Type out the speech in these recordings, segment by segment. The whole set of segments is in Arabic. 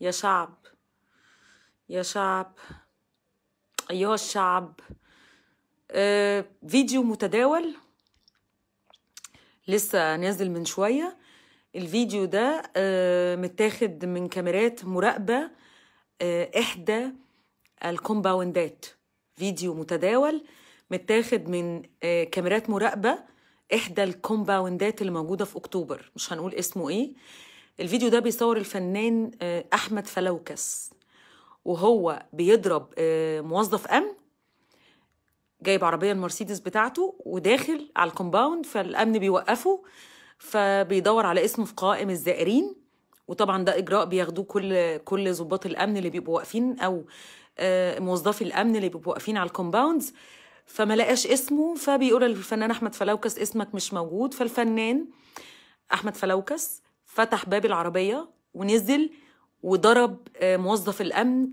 يا شعب يا شعب أيها الشعب آه، فيديو متداول لسه نازل من شوية الفيديو ده آه، متاخد من كاميرات مراقبة آه، إحدى الكومباوندات فيديو متداول متاخد من كاميرات مراقبة إحدى الكومباوندات اللي موجودة في أكتوبر مش هنقول اسمه إيه الفيديو ده بيصور الفنان آه، احمد فلوكس وهو بيضرب آه، موظف امن جايب عربيه المرسيدس بتاعته وداخل على الكومباوند فالامن بيوقفه فبيدور على اسمه في قائم الزائرين وطبعا ده اجراء بياخدوه كل كل ضباط الامن اللي بيبقوا واقفين او آه، موظفي الامن اللي بيبقوا واقفين على الكومباوندز فما لقاش اسمه فبيقول للفنان احمد فلوكس اسمك مش موجود فالفنان احمد فلوكس فتح باب العربية ونزل وضرب آه، موظف الأمن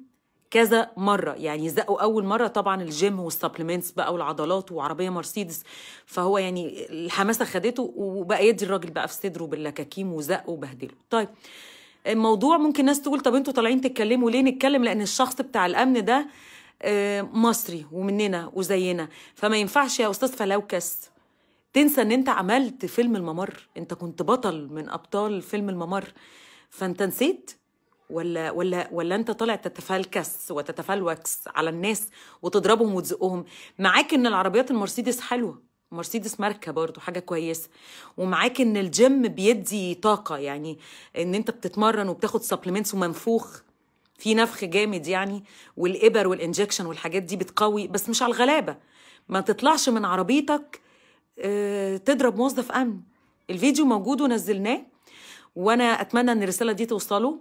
كذا مرة يعني زقوا أول مرة طبعا الجيم والسبلمنتس بقى والعضلات وعربية مرسيدس فهو يعني الحماسة خدته وبقى يدي الراجل بقى في صدره باللكاكيم وزقه وبهدله طيب الموضوع ممكن ناس تقول طب انتوا طالعين تتكلموا ليه نتكلم لأن الشخص بتاع الأمن ده آه، مصري ومننا وزينا فما ينفعش يا أستاذ فلوكس تنسى ان انت عملت فيلم الممر انت كنت بطل من ابطال فيلم الممر فانت نسيت ولا ولا ولا انت طالع تتفلكس وتتفلوكس على الناس وتضربهم وتزقهم معاك ان العربيات المرسيدس حلوه مرسيدس ماركه برضو حاجه كويسه ومعاك ان الجيم بيدي طاقه يعني ان انت بتتمرن وبتاخد سبلمنتس ومنفوخ في نفخ جامد يعني والابر والانجكشن والحاجات دي بتقوي بس مش على الغلابه ما تطلعش من عربيتك آه، تضرب موظف امن الفيديو موجود ونزلناه وانا اتمنى ان الرساله دي توصله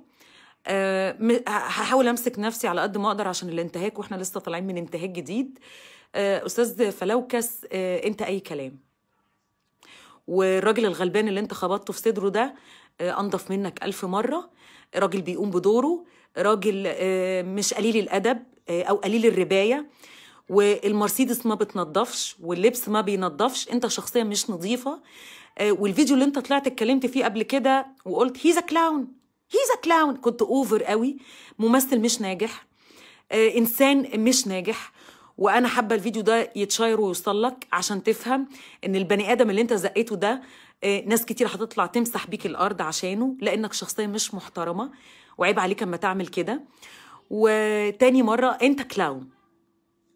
آه، هحاول امسك نفسي على قد ما اقدر عشان الانتهاك واحنا لسه طالعين من انتهاك جديد آه، استاذ فلوكس انت اي كلام والراجل الغلبان اللي انت خبطته في صدره ده انضف منك ألف مرة راجل بيقوم بدوره راجل مش قليل الأدب أو قليل الرباية والمرسيدس ما بتنضفش واللبس ما بينضفش انت شخصيا مش نظيفه آه، والفيديو اللي انت طلعت اتكلمت فيه قبل كده وقلت هيز كلاون هيز كلاون كنت اوفر قوي ممثل مش ناجح آه، انسان مش ناجح وانا حابه الفيديو ده يتشير ويوصل لك عشان تفهم ان البني ادم اللي انت زقيته ده آه، ناس كتير هتطلع تمسح بيك الارض عشانه لانك شخصيه مش محترمه وعيب عليك اما تعمل كده وتاني مره انت كلاون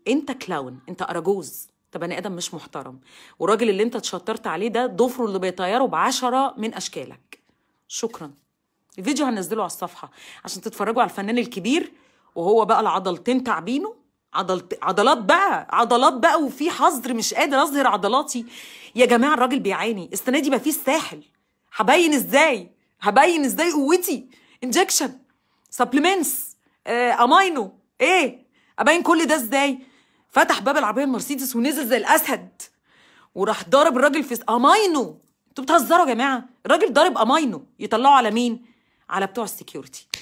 انت كلاون انت اراجوز انت بني ادم مش محترم والراجل اللي انت اتشطرت عليه ده ضفره اللي بيطيره بعشرة من اشكالك شكرا الفيديو هنزله على الصفحه عشان تتفرجوا على الفنان الكبير وهو بقى العضلتين تعبينه عضلت عضلات بقى عضلات بقى وفي حظر مش قادر اظهر عضلاتي يا جماعه الراجل بيعاني السنه دي مفيش ساحل هبين ازاي هبين ازاي قوتي انجكشن سبلمنتس امينو ايه ابين كل ده ازاي فتح باب العربيه المرسيدس ونزل زي الاسد وراح ضارب الراجل في اماينو انتوا بتهزروا يا جماعه الراجل ضارب اماينو يطلعوا على مين على بتوع السكيورتي